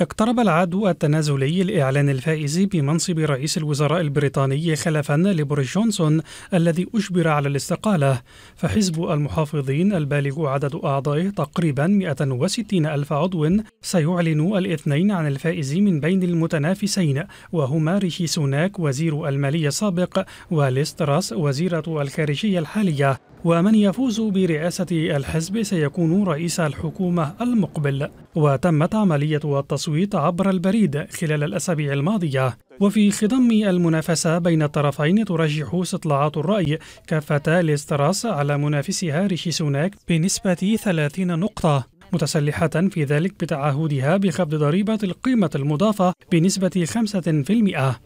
اقترب العدو التنازلي لإعلان الفائز بمنصب رئيس الوزراء البريطاني خلفا لبوريس جونسون الذي أجبر على الاستقالة فحزب المحافظين البالغ عدد أعضائه تقريبا 160 ألف عضو سيعلن الاثنين عن الفائز من بين المتنافسين وهما ريشي سوناك وزير المالية السابق وليستراس وزيرة الخارجية الحالية ومن يفوز برئاسة الحزب سيكون رئيس الحكومة المقبل وتمت عملية التصويت التصويت عبر البريد خلال الأسابيع الماضية وفي خضم المنافسة بين الطرفين ترجح استطلاعات الرأي كافة ليستراس على منافسها ريشي سوناك بنسبة 30 نقطة متسلحة في ذلك بتعهدها بخفض ضريبة القيمة المضافة بنسبة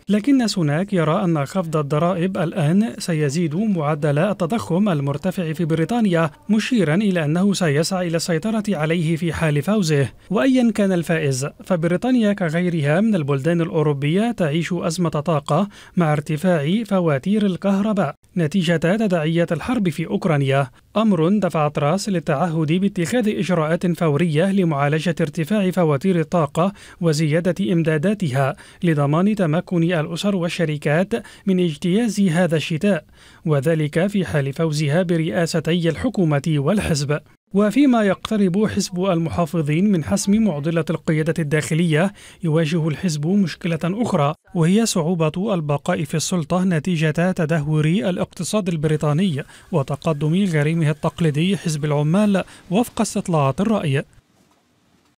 5% لكن سوناك يرى أن خفض الضرائب الآن سيزيد معدل التضخم المرتفع في بريطانيا مشيرا إلى أنه سيسعى إلى السيطرة عليه في حال فوزه وأيا كان الفائز فبريطانيا كغيرها من البلدان الأوروبية تعيش أزمة طاقة مع ارتفاع فواتير الكهرباء نتيجة تداعيات الحرب في أوكرانيا أمر دفع تراس للتعهد باتخاذ إجراءات فورية لمعالجة ارتفاع فواتير الطاقة وزيادة إمداداتها لضمان تمكن الأسر والشركات من اجتياز هذا الشتاء وذلك في حال فوزها برئاستي الحكومة والحزب وفيما يقترب حزب المحافظين من حسم معضلة القيادة الداخلية يواجه الحزب مشكلة أخرى وهي صعوبة البقاء في السلطة نتيجة تدهور الاقتصاد البريطاني وتقدم غريمه التقليدي حزب العمال وفق استطلاعات الرأي